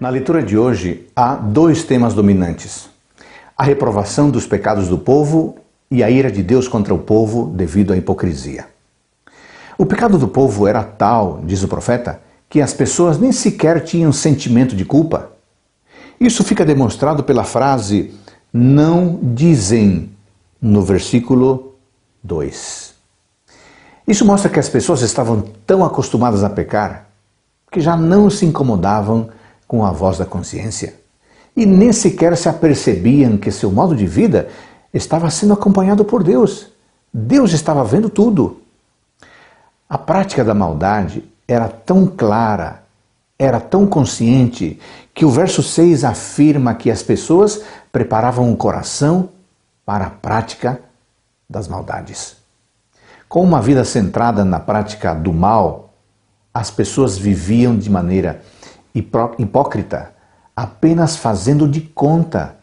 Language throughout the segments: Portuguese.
Na leitura de hoje há dois temas dominantes: a reprovação dos pecados do povo e a ira de Deus contra o povo devido à hipocrisia. O pecado do povo era tal, diz o profeta, que as pessoas nem sequer tinham sentimento de culpa. Isso fica demonstrado pela frase não dizem no versículo 2. Isso mostra que as pessoas estavam tão acostumadas a pecar que já não se incomodavam com a voz da consciência e nem sequer se apercebiam que seu modo de vida estava sendo acompanhado por Deus. Deus estava vendo tudo. A prática da maldade era tão clara, era tão consciente, que o verso 6 afirma que as pessoas preparavam o coração para a prática das maldades. Com uma vida centrada na prática do mal, as pessoas viviam de maneira hipócrita, apenas fazendo de conta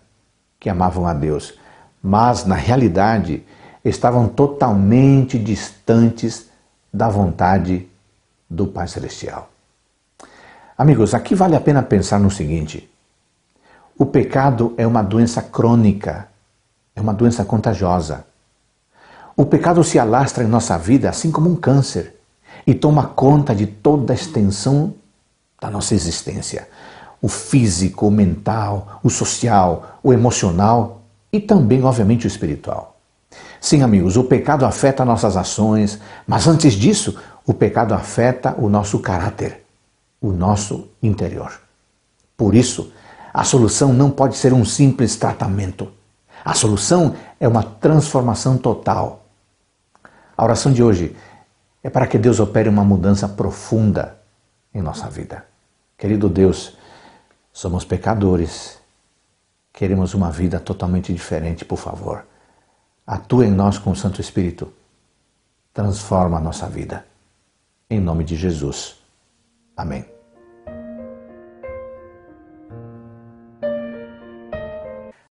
que amavam a Deus, mas na realidade estavam totalmente distantes da vontade do Pai Celestial. Amigos, aqui vale a pena pensar no seguinte: o pecado é uma doença crônica, é uma doença contagiosa. O pecado se alastra em nossa vida assim como um câncer e toma conta de toda a extensão da nossa existência. O físico, o mental, o social, o emocional e também, obviamente, o espiritual. Sim, amigos, o pecado afeta nossas ações, mas antes disso, o pecado afeta o nosso caráter, o nosso interior. Por isso, a solução não pode ser um simples tratamento. A solução é uma transformação total. A oração de hoje é para que Deus opere uma mudança profunda em nossa vida. Querido Deus, somos pecadores. Queremos uma vida totalmente diferente, por favor. Atua em nós com o Santo Espírito. Transforma a nossa vida. Em nome de Jesus. Amém.